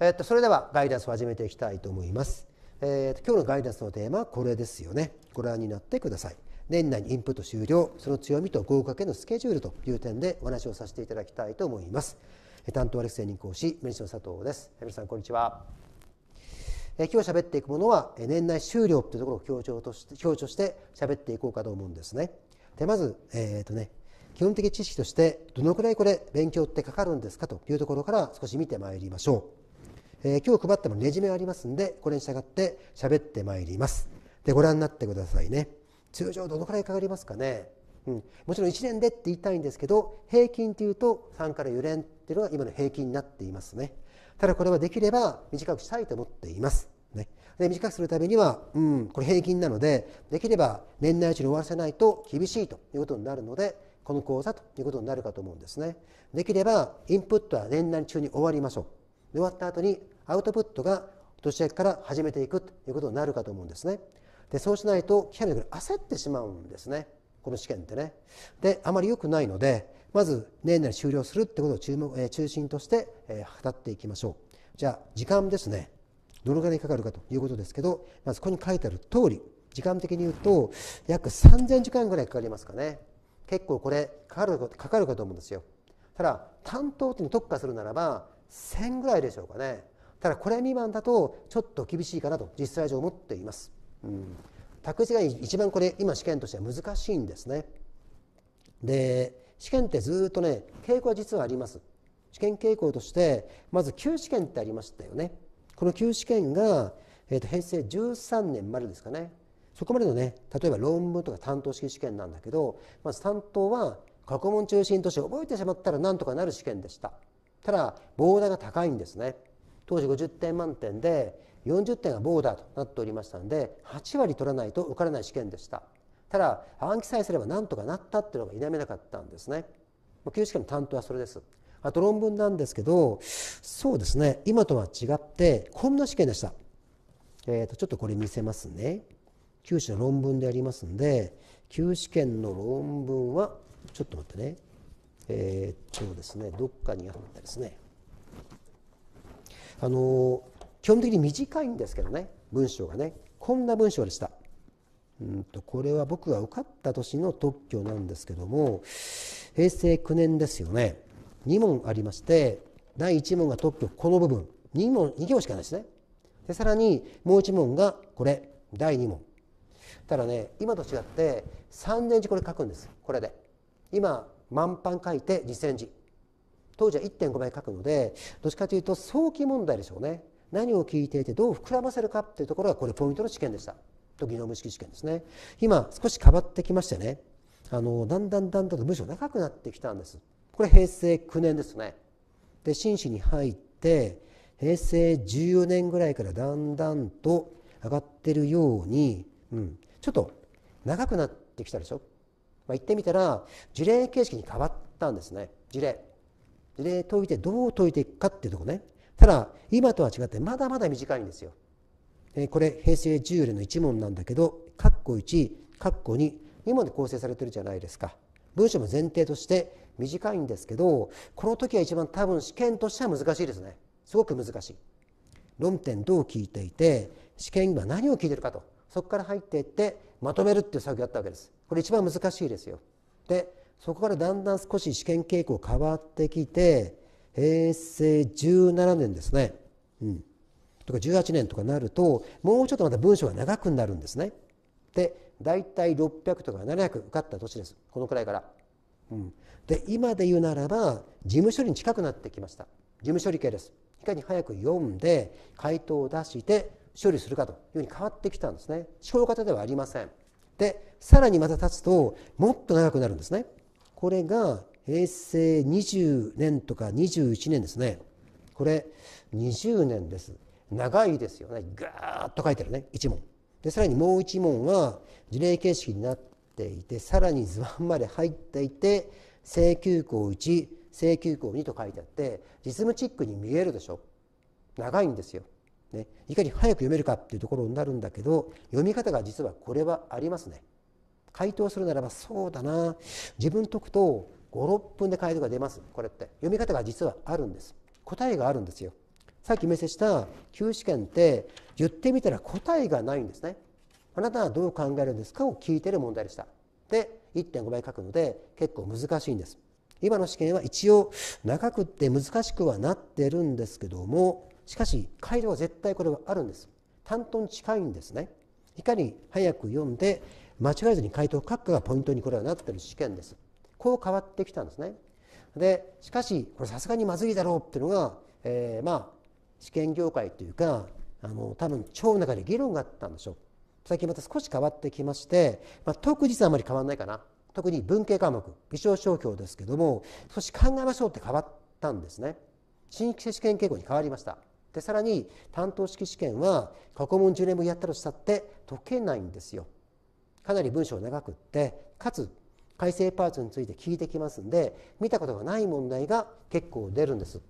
えっと、それではガイダンスを始めていきたいと思います。えー、今日のガイダンスのテーマはこれですよね。ご覧になってください。年内にインプット終了、その強みと合格へのスケジュールという点でお話をさせていただきたいと思います。担当はレクセ人講師、メリシの佐藤です。皆さん、こんにちは。え今日喋っていくものは、年内終了というところを強調として、強調して喋っていこうかと思うんですね。で、まず、えっ、ー、とね、基本的知識として、どのくらいこれ、勉強ってかかるんですかというところから少し見てまいりましょう。えー、今日配ってもレジュメありますんでこれに従って喋ってまいりますでご覧になってくださいね通常どのくらいかかりますかね、うん、もちろん1年でって言いたいんですけど平均というと3から4年っていうのが今の平均になっていますねただこれはできれば短くしたいと思っています、ね、で短くするためには、うん、これ平均なのでできれば年内中に終わらせないと厳しいということになるのでこの講座ということになるかと思うんですねできればインプットは年内中に終わりましょうで終わった後にアウトプットが年明けから始めていくということになるかと思うんですね。でそうしないと期間に焦ってしまうんですねこの試験ってね。であまり良くないのでまず年内に終了するってことを注目、えー、中心として、えー、語っていきましょう。じゃあ時間ですねどのぐらいかかるかということですけどまずここに書いてある通り時間的に言うと約3000時間ぐらいかかりますかね結構これかかるかかるかと思うんですよ。ただ担当うのに特化するならば1000ぐらいでしょうかねただこれ未満だとちょっと厳しいかなと実際上思っています、うん、託児が一番これ今試験としては難しいんですねで試験ってずっとね傾向は実はあります試験傾向としてまず旧試験ってありましたよねこの旧試験が、えーと、と平成13年までですかねそこまでのね例えば論文とか担当式試験なんだけどまず担当は過去問中心として覚えてしまったらなんとかなる試験でしたただボーダーが高いんですね当時50点満点で40点がボーダーとなっておりましたので8割取らないと受からない試験でしたただ暗記さえすれば何とかなったっていうのが否めなかったんですね旧試験の担当はそれですあと論文なんですけどそうですね今とは違ってこんな試験でしたえー、とちょっとこれ見せますね給試の論文でありますんで旧試験の論文はちょっと待ってねえー、っとですねどっかにあったですねあの基本的に短いんですけどね文章がねこんな文章でしたうんとこれは僕が受かった年の特許なんですけども平成9年ですよね2問ありまして第1問が特許この部分2問2行しかないですねでさらにもう1問がこれ第2問ただね今と違って3年中これ書くんですこれで今満帆書いて2,000字当時は1.5倍書くのでどっちかというと早期問題でしょうね何を聞いていてどう膨らませるかっていうところがこれポイントの試験でしたと技能無識試験ですね今少し変わってきましてねあのだんだんだんだんと文章長くなってきたんですこれ平成9年ですねで紳士に入って平成14年ぐらいからだんだんと上がってるように、うん、ちょっと長くなってきたでしょまあ、言ってみたら事例形式に変わったんですね事例事例解いてどう解いていくかっていうとこねただ今とは違ってまだまだ短いんですよ、これ平成10年の1問なんだけど括弧1括弧2 2問で構成されてるじゃないですか文章も前提として短いんですけどこの時は一番多分試験としては難しいですねすごく難しい論点どう聞いていて試験今何を聞いてるかとそこから入っていってまとめるっていう作業やったわけですこれ一番難しいですよ。でそこからだんだん少し試験傾向変わってきて平成17年ですね、うん、とか18年とかなるともうちょっとまた文章が長くなるんですね。で大体600とか700受かった年ですこのくらいから。うん、で今で言うならば事務処理に近くなってきました事務処理系です。いかに早く読んで回答を出して処理するかというふうに変わってきたんですね。小型ではありません。でさらにまた経つともっと長くなるんですね。これが平成20年とか21年ですね。これ20年です。長いですよね。ガーッと書いてるね。1問。でさらにもう1問は事例形式になっていてさらに図案まで入っていて請求項1請求項2と書いてあって実務チックに見えるでしょ。長いんですよ。ね、いかに早く読めるかっていうところになるんだけど読み方が実はこれはありますね。回答するならばそうだな自分解くと56分で回答が出ますこれって読み方が実はあるんです答えがあるんですよさっきお見せした旧試験って言ってみたら答えがないんですねあなたはどう考えるんですかを聞いてる問題でしたで1.5倍書くので結構難しいんです今の試験は一応長くって難しくはなってるんですけどもしかし回答は絶対これはあるんです担当に近いんですねいかに早く読んで間違えずに回答を書くかがポイントにこれはなってる試験です。こう変わってきたんですね。でしかしこれさすがにまずいだろうっていうのが、えー、まあ試験業界というかあの多分超の中で議論があったんでしょう。最近また少し変わってきまして、まあ、特実はあまり変わらないかな特に文系科目微小商標ですけども少し考えましょうって変わったんですね新規試験傾向に変わりましたでさらに担当式試験は過去問10年分やったとしたって解けないんですよかなり文章長くってかつ改正パーツについて聞いてきますんで見たことがない問題が結構出るんです。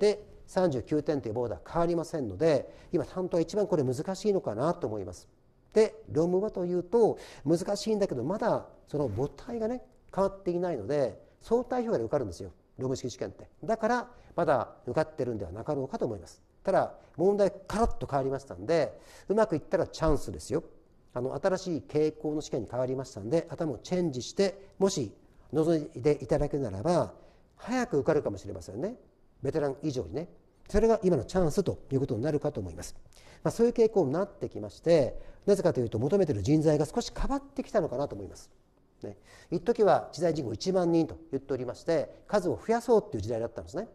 で39点というボーダー変わりませんので今担当は一番これ難しいのかなと思います。で論文はというと難しいんだけどまだその母体がね変わっていないので相対評価で受かるんですよ論文式試験って。だからまだ受かってるんではなかろうかと思います。ただ問題カラッと変わりましたんでうまくいったらチャンスですよ。あの新しい傾向の試験に変わりましたんで頭をチェンジしてもし望んでいただけるならば早く受かるかもしれませんねベテラン以上にねそれが今のチャンスということになるかと思います、まあ、そういう傾向になってきましてなぜかというと求めてる人材が少し変わってきたのかなと思いますね、一時は知財人口1万人と言っておりまして数を増やそうっていう時代だったんですね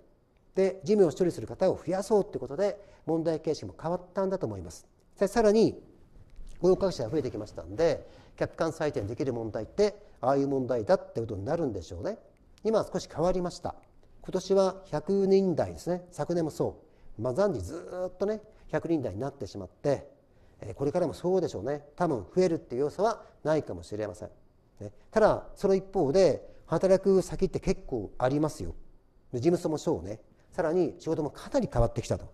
で事務を処理する方を増やそうっていうことで問題形式も変わったんだと思いますさらに合格者が増えてきましたんで客観採点できる問題ってああいう問題だってことになるんでしょうね今少し変わりました今年は100人台ですね昨年もそうまあ残にずっとね100人台になってしまってこれからもそうでしょうね多分増えるっていう要素はないかもしれません、ね、ただその一方で働く先って結構ありますよ事務所もそうねさらに仕事もかなり変わってきたと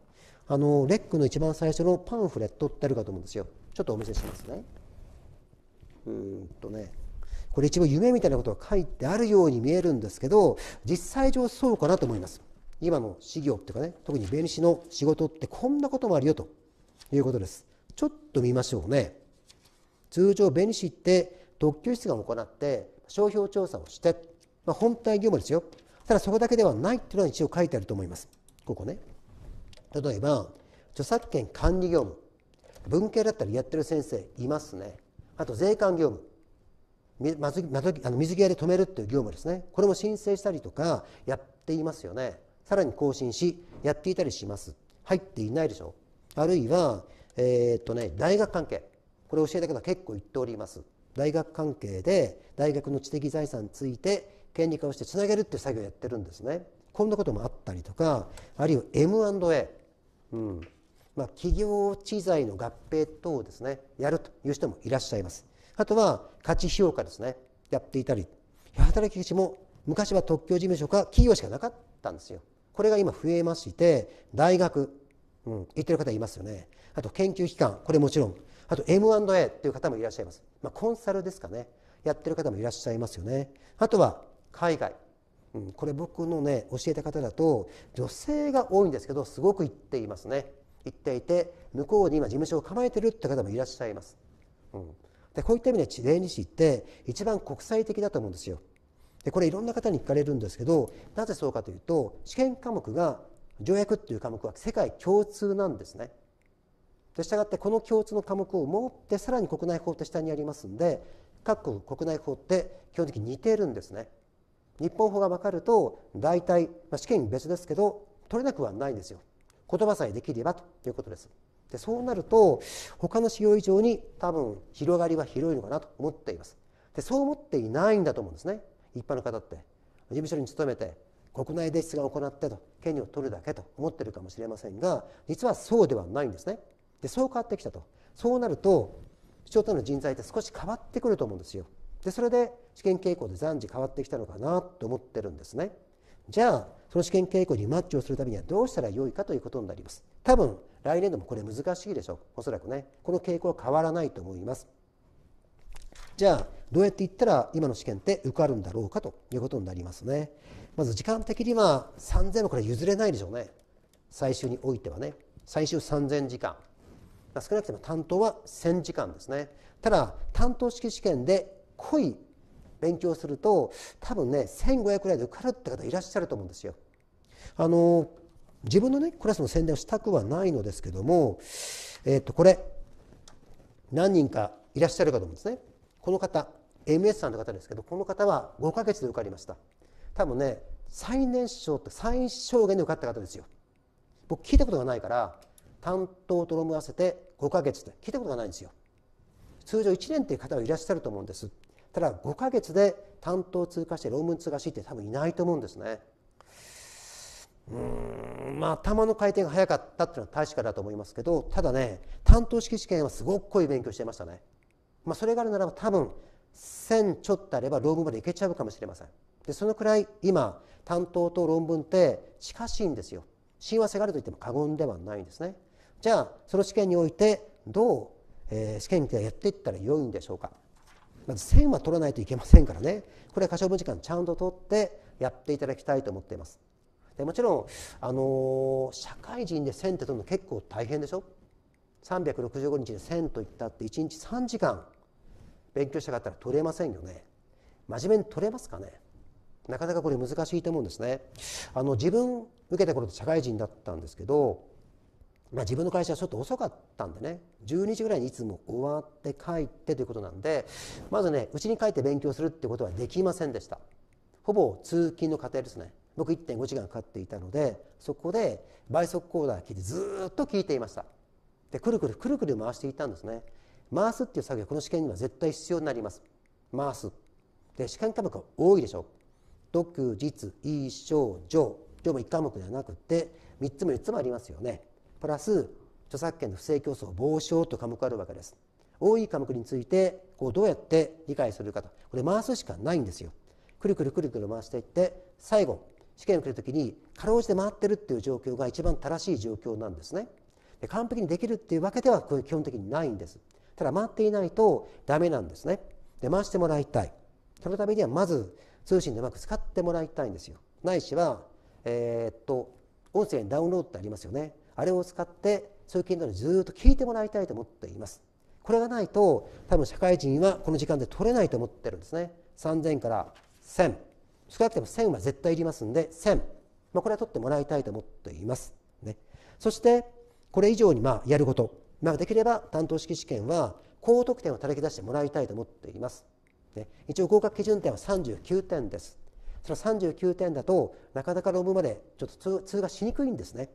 あのレックの一番最初のパンフレットってあるかと思うんですよちょっとお見せしますねうーんとねこれ一応夢みたいなことが書いてあるように見えるんですけど実際上そうかなと思います今の事業っていうかね特に弁士の仕事ってこんなこともあるよということですちょっと見ましょうね通常弁士って特許室が行って商標調査をして、まあ、本体業務ですよただそこだけではないっていうのは一応書いてあると思いますここね例えば著作権管理業務文系だったらやってる先生いますねあと税関業務水際で止めるっていう業務ですねこれも申請したりとかやっていますよねさらに更新しやっていたりします入っていないでしょあるいはえっとね大学関係これ教えた方結構言っております大学関係で大学の知的財産について権利化をしてつなげるっていう作業をやってるんですねこんなこともあったりとかあるいは M&A うんまあ、企業知財の合併等をですねやるという人もいらっしゃいますあとは価値評価ですねやっていたり働き口も昔は特許事務所か企業しかなかったんですよこれが今増えまして大学、うん、行ってる方いますよねあと研究機関これもちろんあと M&A っていう方もいらっしゃいます、まあ、コンサルですかねやってる方もいらっしゃいますよねあとは海外うん、これ僕のね教えた方だと女性が多いんですけどすごく言っていますね言っていて向こうに今事務所を構えてるって方もいらっしゃいます、うん、でこういった意味で税理士って一番国際的だと思うんですよでこれいろんな方に聞かれるんですけどなぜそうかというと試験科目が条約っていう科目は世界共通なんですねでしたがってこの共通の科目を持ってさらに国内法って下にありますんで各国国内法って基本的に似てるんですね日本法が分かると大体、まあ、試験別ですけど取れなくはないんですよ言葉さえできればということですでそうなると他の仕様以上に多分広がりは広いのかなと思っていますでそう思っていないんだと思うんですね一般の方って事務所に勤めて国内で質が行ってと権利を取るだけと思ってるかもしれませんが実はそうではないんですねでそう変わってきたとそうなると首長との人材って少し変わってくると思うんですよでそれで試験傾向で暫時変わってきたのかなと思ってるんですねじゃあその試験傾向にマッチをするためにはどうしたらよいかということになります多分来年度もこれ難しいでしょうおそらくねこの傾向は変わらないと思いますじゃあどうやっていったら今の試験って受かるんだろうかということになりますねまず時間的には3000はこれ譲れないでしょうね最終においてはね最終3000時間少なくとも担当は1000時間ですねただ担当式試験で濃い勉強すると多分ね1500くらいで受かるって方いらっしゃると思うんですよ。あの自分のねクラスの宣伝をしたくはないのですけども、えっとこれ何人かいらっしゃるかと思うんですね。この方 MS さんの方ですけどこの方は5ヶ月で受かりました。多分ね最年少って最小限で受かった方ですよ。僕聞いたことがないから担当と論文合わせて5ヶ月って聞いたことがないんですよ。通常1年っていう方はいらっしゃると思うんです。ただ5ヶ月で担当通過して論文通過して多分いないと思うんですね。うんまあ頭の回転が早かったっていうのは確かだと思いますけどただね担当式試験はすごく濃い勉強してましたね。まあ、それがあるならば多分1000ちょっとあれば論文までいけちゃうかもしれません。でそのくらい今担当と論文って近しいんですよ。親和性があると言っても過言ではないんですね。じゃあその試験においてどう、えー、試験にやっていったら良いんでしょうか。まず線は取らないといけませんからねこれは可処分時間ちゃんと取ってやっていただきたいと思っています。でもちろん、あのー、社会人で1000って取るの結構大変でしょ365日で1000といったって1日3時間勉強したかったら取れませんよね真面目に取れますかねなかなかこれ難しいと思うんですねあの自分受けた頃社会人だったんですけどまあ、自分の会社はちょっと遅かったんでね12時ぐらいにいつも終わって帰ってということなんでまずねうちに帰って勉強するってことはできませんでしたほぼ通勤の過程ですね僕1.5時間かかっていたのでそこで倍速コーダー聞いてずっと聞いていましたでくるくるくるくる回していたんですね回すっていう作業この試験には絶対必要になります回すで試験科目は多いでしょ独日一生上上も1科目ではなくて3つも4つもありますよねプラス著作権の不正競争防止法という科目があるわけです。多い科目についてこうどうやって理解するかとこれ回すしかないんですよ。くるくるくるくる回していって最後試験を受ける時にかろうじて回ってるっていう状況が一番正しい状況なんですね。で完璧にできるっていうわけではこ基本的にないんです。ただ回っていないとダメなんですね。で回してもらいたい。そのためにはまず通信でうまく使ってもらいたいんですよ。ないしは、えー、っと音声にダウンロードってありますよね。あれを使って通勤なずっと聞いてもらいたいと思っていますこれがないと多分社会人はこの時間で取れないと思ってるんですね3000から1000少なくても1000は絶対いりますんで1000、まあ、これは取ってもらいたいと思っています、ね、そしてこれ以上にまあやること、まあ、できれば担当式試験は高得点を叩き出してもらいたいと思っています、ね、一応合格基準点は39点ですその39点だとなかなか論文までちょっと通過しにくいんですね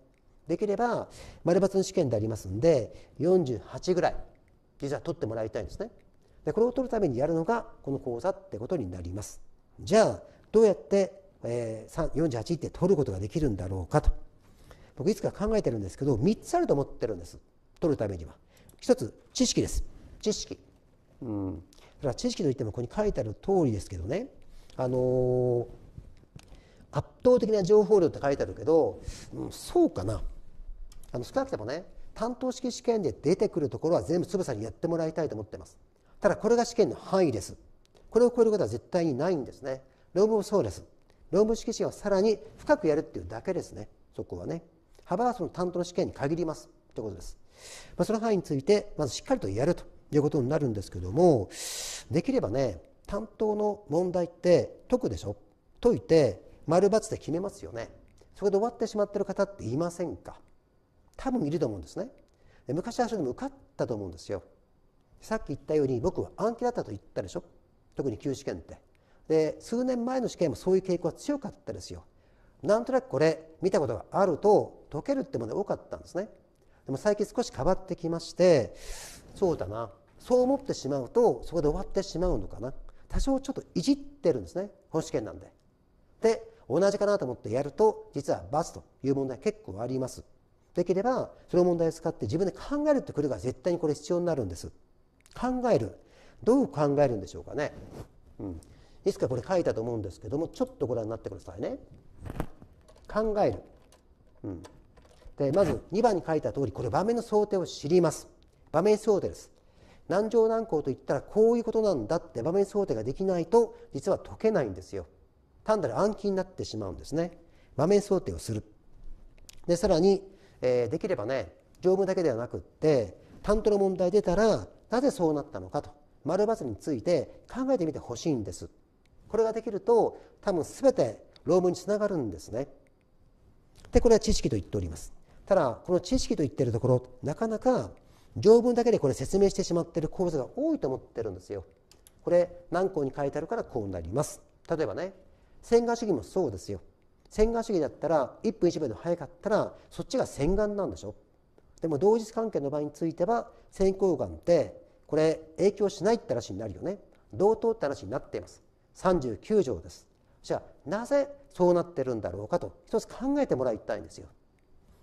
できれば丸抜の試験でありますんで48ぐらい実は取ってもらいたいんですねでこれを取るためにやるのがこの講座ってことになりますじゃあどうやって、えー、48って取ることができるんだろうかと僕いつか考えてるんですけど3つあると思ってるんです取るためには1つ知識です知識うんだから知識といってもここに書いてある通りですけどねあのー圧倒的な情報量って書いてあるけど、うん、そうかなあの少なくともね担当式試験で出てくるところは全部つぶさにやってもらいたいと思ってますただこれが試験の範囲ですこれを超えることは絶対にないんですね論文もそうです論文式試験はさらに深くやるっていうだけですねそこはね幅はその担当の試験に限りますということです、まあ、その範囲についてまずしっかりとやるということになるんですけどもできればね担当の問題って解くでしょ解いて丸×で決めますよねそこで終わってしまってる方っていませんか多分いると思うんですね昔はそれでも受かったと思うんですよさっき言ったように僕は暗記だったと言ったでしょ特に旧試験ってで数年前の試験もそういう傾向は強かったですよなんとなくこれ見たことがあると解けるってもで多かったんですねでも最近少し変わってきましてそうだなそう思ってしまうとそこで終わってしまうのかな多少ちょっといじってるんですね本試験なんでで同じかなと思ってやると実は×という問題結構ありますできればその問題を使って自分で考えるってことが絶対にこれ必要になるんです考えるどう考えるんでしょうかね、うん、いつかこれ書いたと思うんですけどもちょっとご覧になってくださいね考える、うん、でまず2番に書いた通りこれ場面の想定を知ります場面想定です難情難項といったらこういうことなんだって場面想定ができないと実は解けないんですよ単なる暗記になってしまうんですね場面想定をするでさらにえー、できればね条文だけではなくって担当の問題出たらなぜそうなったのかと丸×について考えてみてほしいんです。これができると多分全て論文につながるんですね。でこれは知識と言っております。ただこの知識と言ってるところなかなか条文だけでこれ説明してしまってる構図が多いと思ってるんですよ。これ何項に書いてあるからこうなります。例えばね、線画主義もそうですよ。洗顔主義だったら1分1秒で早かったらそっちが洗顔なんでしょでも同日関係の場合については先行がんってこれ影響しないって話になるよね同等って話になっています39条ですじゃあなぜそうなってるんだろうかと一つ考えてもらいたいんですよ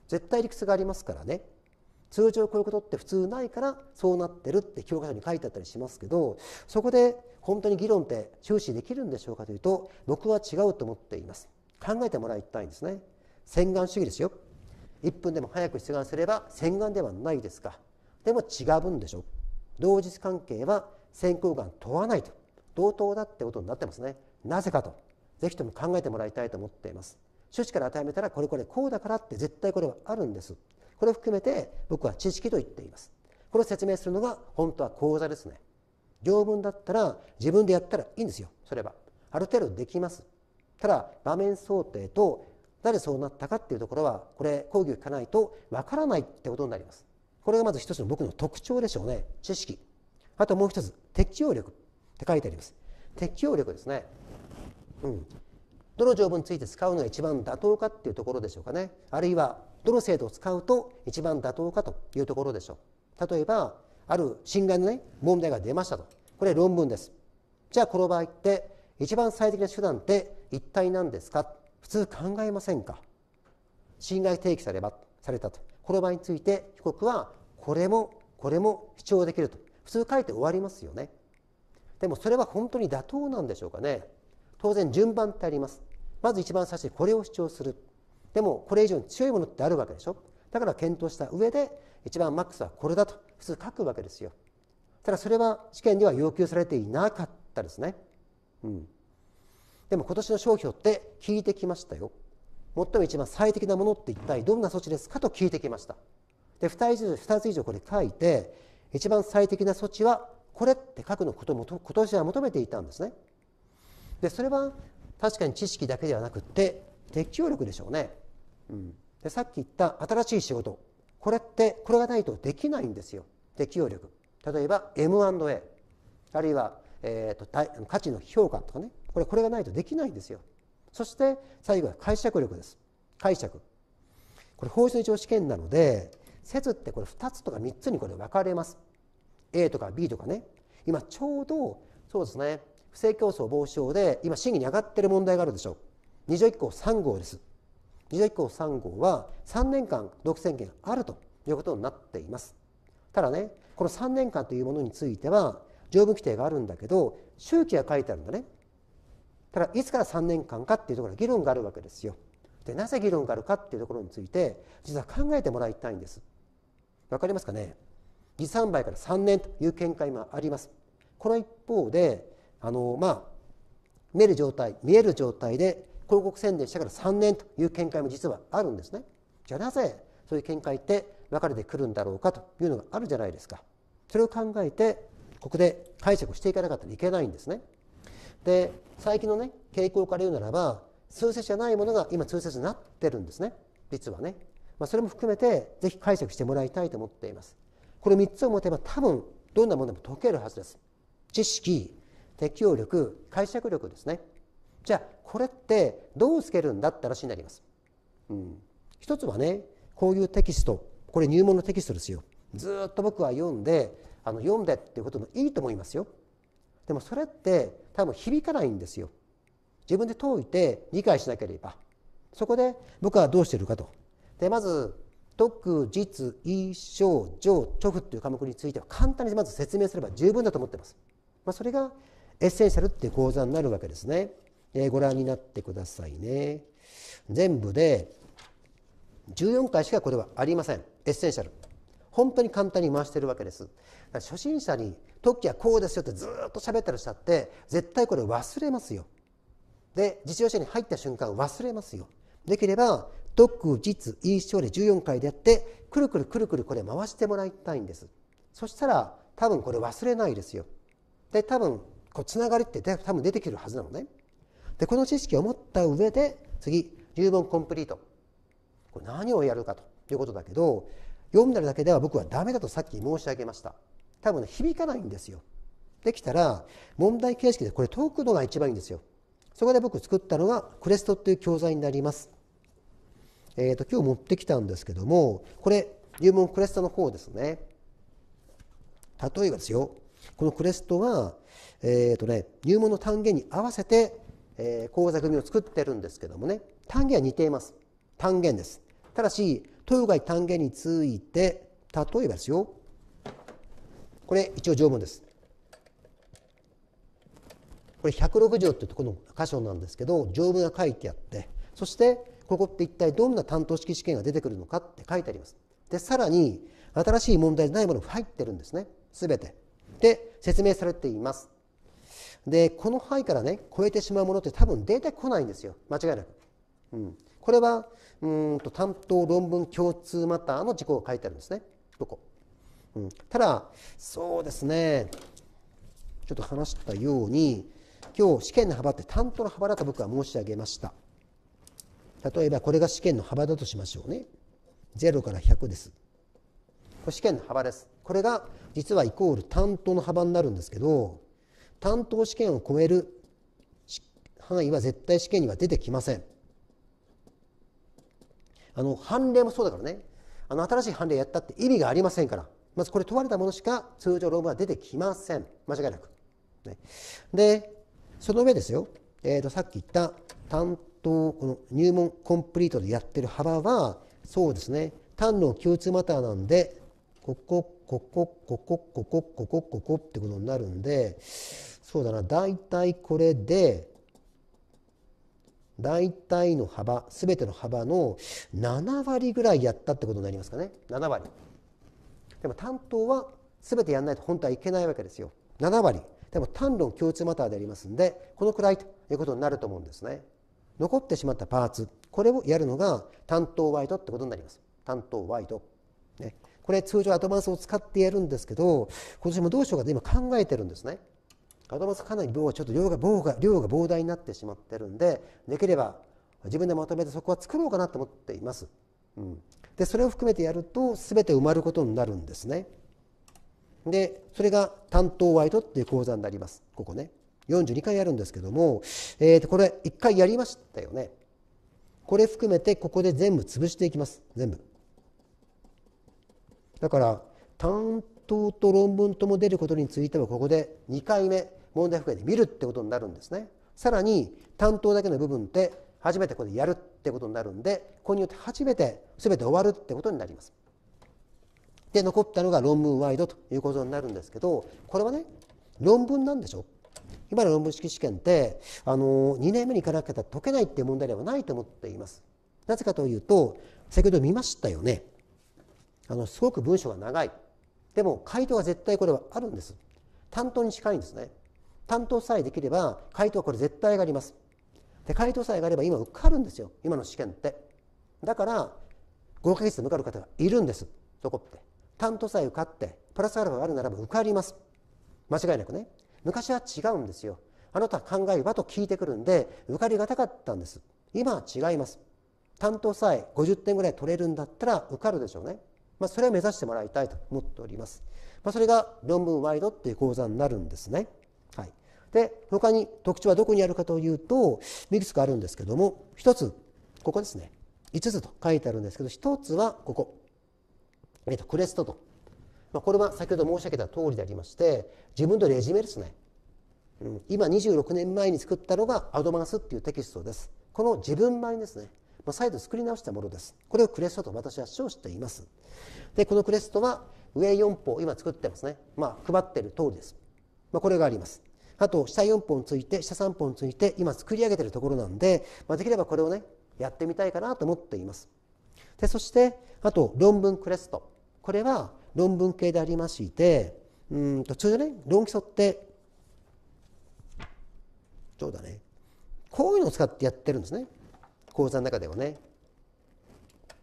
絶対理屈がありますからね通常こういうことって普通ないからそうなってるって教科書に書いてあったりしますけどそこで本当に議論って終始できるんでしょうかというと僕は違うと思っています考えてもらいたいんですね洗顔主義ですよ1分でも早く出願すれば洗顔ではないですかでも違うんでしょ同日関係は先行眼問わないと同等だってことになってますねなぜかとぜひとも考えてもらいたいと思っています趣旨から与えめたらこれこれこうだからって絶対これはあるんですこれを含めて僕は知識と言っていますこれを説明するのが本当は講座ですね条文だったら自分でやったらいいんですよそれはある程度できますただ場面想定となぜそうなったかっていうところはこれ講義を聞かないとわからないってことになりますこれがまず一つの僕の特徴でしょうね知識あともう一つ適応力って書いてあります適応力ですねうんどの条文について使うのが一番妥当かっていうところでしょうかねあるいはどの制度を使うと一番妥当かというところでしょう例えばある侵害のね問題が出ましたとこれ論文ですじゃあこの場合って一番最適な手段って一体何ですか普通考えませんか侵害提起さればされたとこの場合について被告はこれもこれも主張できると普通書いて終わりますよねでもそれは本当に妥当なんでしょうかね当然順番ってありますまず一番最初にこれを主張するでもこれ以上に強いものってあるわけでしょだから検討した上で一番マックスはこれだと普通書くわけですよただそれは試験では要求されていなかったですねうんでも今年の商標って聞いてきましたよ最も一番最適なものって一体どんな措置ですかと聞いてきましたで 2, つ以上これ書いて一番最適な措置はこれって書くのことも今年は求めていたんですねでそれは確かに知識だけではなくて適応力でしょうね、うん、でさっき言った新しい仕事これってこれがないとできないんですよ適応力例えば M&A あるいは、えーと、と価値の評価とかねこれこれがないとできないんですよそして最後は解釈力です解釈これ法律の一応試験なので説ってこれ2つとか3つにこれ分かれます A とか B とかね今ちょうどそうですね不正競争防止法で今審議に上がってる問題があるでしょう21項3号です21項3号は3年間独占権あるということになっていますただねこの3年間というものについては条文規定があるんだけど周期が書いてあるんだねただいつから3年間かっていうところは議論があるわけですよ。でなぜ議論があるかっていうところについて実は考えてもらいたいんです。わかりますかね議産倍から3年という見解もあります。この一方であの、まあ、見える状態見える状態で広告宣伝してから3年という見解も実はあるんですね。じゃあなぜそういう見解って分かれてくるんだろうかというのがあるじゃないですか。それを考えてここで解釈していかなかったらいけないんですね。で最近のね傾向から言うならば通説じゃないものが今通説になってるんですね実はね、まあ、それも含めてぜひ解釈してもらいたいと思っていますこれ3つを持てば多分どんなものでも解けるはずです知識適応力解釈力ですねじゃあこれってどうつけるんだって話になります、うん、一つはねこういうテキストこれ入門のテキストですよずっと僕は読んであの読んでっていうこともいいと思いますよでもそれって多分響かないんですよ。自分で解いて理解しなければ。そこで僕はどうしてるかと。で、まず、特、実、意、症、情、直という科目については簡単にまず説明すれば十分だと思ってます。まあ、それがエッセンシャルっていう講座になるわけですね。えー、ご覧になってくださいね。全部で14回しかこれはありません。エッセンシャル。本当に簡単に回してるわけです初心者に「特技はこうですよ」ってずっと喋ったりしたって絶対これ忘れますよで実用書に入った瞬間忘れますよできれば特実一象で14回でやってくるくるくるくるこれ回してもらいたいんですそしたら多分これ忘れないですよで多分こうつながりって多分出てくるはずなのねでこの知識を持った上で次流門コンプリートこれ何をやるかということだけど読んでるだけでは僕はダメだとさっき申し上げました多分、ね、響かないんですよできたら問題形式でこれ解くのが一番いいんですよそこで僕作ったのがクレストっていう教材になりますえーと、と今日持ってきたんですけどもこれ入門クレストの方ですね例えばですよこのクレストは、えーとね、入門の単元に合わせて、えー、講座組を作ってるんですけどもね単元は似ています単元ですただしとい単元について例えばですよこれ一応条文です。これ106いってとこの箇所なんですけど条文が書いてあってそしてここって一体どんな担当式試験が出てくるのかって書いてあります。でさらに新しい問題でないものが入ってるんですね全て。で説明されています。でこの範囲からね超えてしまうものって多分出てこないんですよ間違いなく。うん、これはうんと担当論文共通マターの事項が書いてあるんですねどこ、うん、ただそうですねちょっと話したように今日試験の幅って担当の幅だと僕は申し上げました例えばこれが試験の幅だとしましょうね0から100ですこれ試験の幅ですこれが実はイコール担当の幅になるんですけど担当試験を超える範囲は絶対試験には出てきませんあの判例もそうだからねあの新しい判例やったって意味がありませんからまずこれ問われたものしか通常論文は出てきません間違いなく。ね、でその上ですよ、えー、とさっき言った担当この入門コンプリートでやってる幅はそうですね単の共通マターなんでここここここここここここってことになるんでそうだな大体これで大体の幅全ての幅の7割ぐらいやったってことになりますかね7割でも担当は全てやらないと本当はいけないわけですよ7割でも単論共通マターでありますんでこのくらいということになると思うんですね残ってしまったパーツこれをやるのが担当ワイドってことになります担当ワイド、ね、これ通常アドバンスを使ってやるんですけど今年もどうしようかと今考えてるんですねアドかなり量ちょっと量がが量が膨大になってしまってるんでできれば自分でまとめてそこは作ろうかなと思っています。うん、でそれを含めてやると全て埋まることになるんですね。でそれが担当ワイドっていう講座になりますここね42回やるんですけども、えー、とこれ1回やりましたよねこれ含めてここで全部潰していきます全部だから担当と論文とも出ることについてはここで2回目問題含めて見るってことになるんですね。さらに担当だけの部分って初めてこれやるってことになるんでこれによって初めて全て終わるってことになります。で残ったのが論文ワイドということになるんですけどこれはね論文なんでしょ今の論文式試験ってあの2年目に行かなきゃ解けないっていう問題ではないと思っています。なぜかというと先ほど見ましたよねあのすごく文章が長いでも回答は絶対これはあるんです担当に近いんですね担当さえできれば回答はこれ絶対上がりますで回答さえがあれば今受かるんですよ今の試験ってだから合格率で受かる方がいるんですそこって担当さえ受かってプラスアルファがあるならば受かります間違いなくね昔は違うんですよあなた考えはと聞いてくるんで受かりがたかったんです今は違います担当さえ50点ぐらい取れるんだったら受かるでしょうね、まあ、それは目指してもらいたいと思っております、まあ、それが論文ワイドっていう講座になるんですねはいで他に特徴はどこにあるかというといくつかあるんですけども1つここですね5つと書いてあるんですけど1つはここ、えー、とクレストと、まあ、これは先ほど申し上げた通りでありまして自分のレジュメですね、うん、今26年前に作ったのが「アドバンス」っていうテキストですこの自分前ですね、まあ、再度作り直したものですこれをクレストと私は称していますでこのクレストは上4本、今作ってますねまあ配ってる通りです、まあ、これがありますあと下4本ついて下3本ついて今作り上げているところなんで、まあ、できればこれをねやってみたいかなと思っています。でそしてあと論文クレストこれは論文系でありましてうんと通常ね論基礎ってそうだねこういうのを使ってやってるんですね講座の中ではね。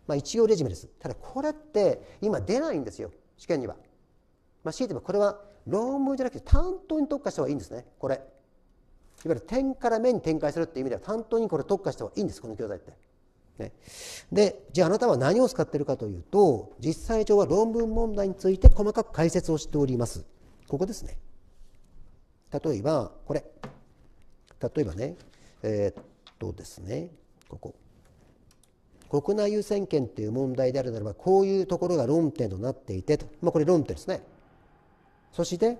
まあ、一応レジュメですただこれって今出ないんですよ試験には。まあ、強いて言えばこれは論文じゃなくて担当に特化した方がいいんですねこれいわゆる点から面に展開するっていう意味では担当にこれ特化した方がいいんですこの教材って。ね、でじゃああなたは何を使ってるかというと実際上は論文問題について細かく解説をしております。ここですね例えばこれ例えばねえー、っとですねここ国内優先権という問題であるならばこういうところが論点となっていてと、まあ、これ論点ですねそして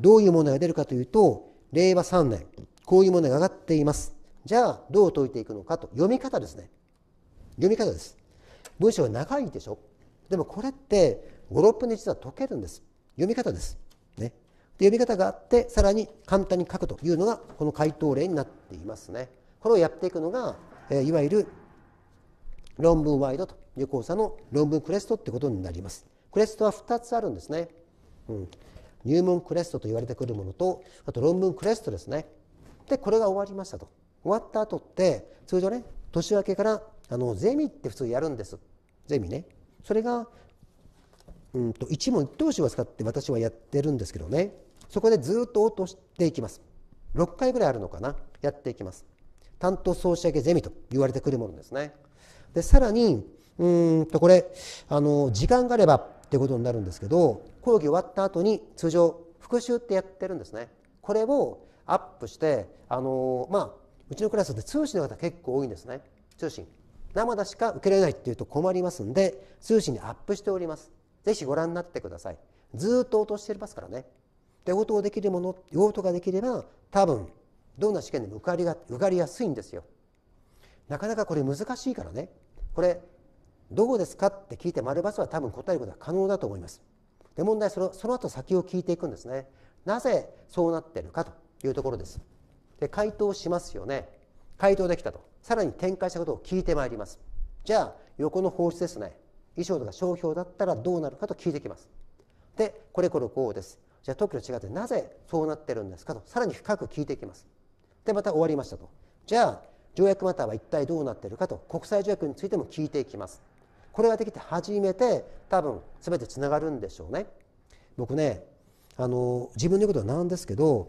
どういうものが出るかというと令和3年こういうものが上がっていますじゃあどう解いていくのかと読み方ですね読み方です文章は長いでしょでもこれって56分で実は解けるんです読み方です、ね、で読み方があってさらに簡単に書くというのがこの回答例になっていますねこれをやっていくのが、えー、いわゆる論文ワイドという講座の論文クレストってことになりますクレストは2つあるんですねうん、入門クレストと言われてくるものとあと論文クレストですねでこれが終わりましたと終わった後って通常ね年明けからあのゼミって普通やるんですゼミねそれがうんと一問一答集を使って私はやってるんですけどねそこでずっと落としていきます6回ぐらいあるのかなやっていきます担当総仕上げゼミと言われてくるものですねでさらにうんとこれあの時間があればってことになるんですけど講義終わった後に通常復習ってやってるんですねこれをアップしてあのまあうちのクラスで通信の方結構多いんですね通信生だしか受けられないっていうと困りますんで通信にアップしておりますぜひご覧になってくださいずっと落としてますからねで応答できるもの用途ができれば多分どんな試験でも受かりが受かりやすいんですよなかなかこれ難しいからねこれどうですかって聞いて丸スは多分答えることは可能だと思いますで問題はそのその後先を聞いていくんですねなぜそうなっているかというところですで回答しますよね回答できたとさらに展開したことを聞いてまいりますじゃあ横の放出ですね衣装とか商標だったらどうなるかと聞いてきますでこれこれこうですじゃあ特許違ってなぜそうなってるんですかとさらに深く聞いていきますでまた終わりましたとじゃあ条約または一体どうなっているかと国際条約についても聞いていきますこれができて初めて多分全てつながるんでしょうね。僕ねあの自分の言うことはなんですけど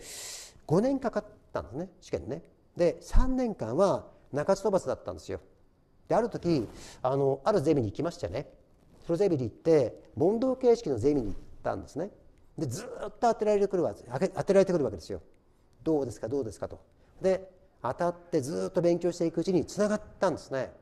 5年かかったんですね試験ね。で3年間は中津飛ばだったんですよ。である時あのあるゼミに行きましたよね。そのゼミに行って問答形式のゼミに行ったんですね。でずっと当てられてくるわ当てられてくるわけですよ。どうですかどうですかと。で当たってずっと勉強していくうちにつながったんですね。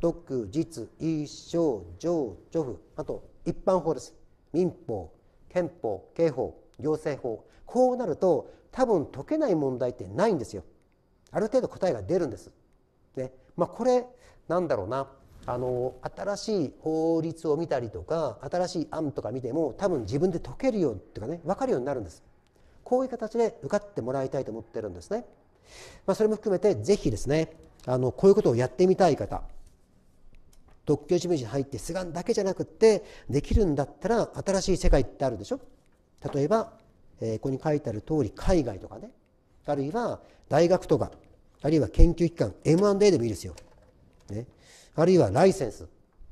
特実一生上助付あと一般法です民法憲法刑法行政法こうなると多分解けない問題ってないんですよある程度答えが出るんです、ねまあ、これなんだろうなあの新しい法律を見たりとか新しい案とか見ても多分自分で解けるようとかね分かるようになるんですこういう形で受かってもらいたいと思ってるんですね、まあ、それも含めてぜひですねあのこういうことをやってみたい方特許事務所に入ってスガンだけじゃなくてできるんだったら新しい世界ってあるでしょ例えば、えここに書いてある通り海外とかねあるいは大学とかあるいは研究機関 M&A でもいいですよ、ね、あるいはライセンス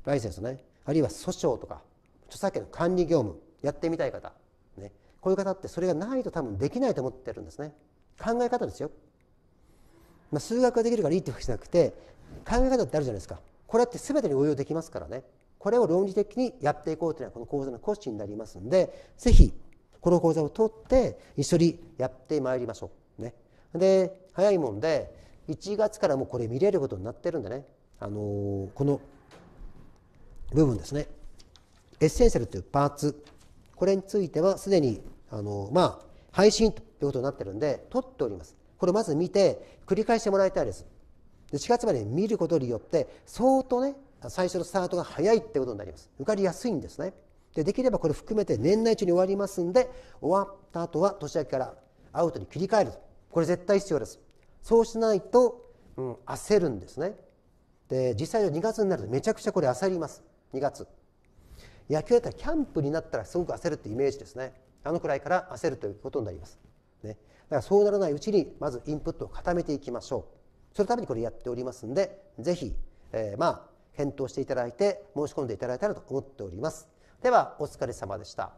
ライセンスねあるいは訴訟とか著作権の管理業務やってみたい方、ね、こういう方ってそれがないと多分できないと思ってるんですね考え方ですよ、まあ、数学ができるからいいってわけじゃなくて考え方ってあるじゃないですかこれって全てに応用できますからねこれを論理的にやっていこうというのはこの講座の骨子になりますんで是非この講座を取って一緒にやってまいりましょう。ね、で早いもんで1月からもうこれ見れることになってるんでね、あのー、この部分ですねエッセンシャルというパーツこれについてはすでに、あのー、まあ配信ということになってるんで撮っております。これまず見て繰り返してもらいたいです。で4月まで見ることによって相当ね最初のスタートが早いってことになります受かりやすいんですねでできればこれ含めて年内中に終わりますんで終わった後は年明けからアウトに切り替えるこれ絶対必要ですそうしないと、うん、焦るんですねで実際は2月になるとめちゃくちゃこれ焦ります2月野球やったらキャンプになったらすごく焦るってイメージですねあのくらいから焦るということになります、ね、だからそうならないうちにまずインプットを固めていきましょうそのためにこれやっておりますんでぜひ、えー、まあ検討していただいて申し込んでいただいたらと思っておりますではお疲れ様でした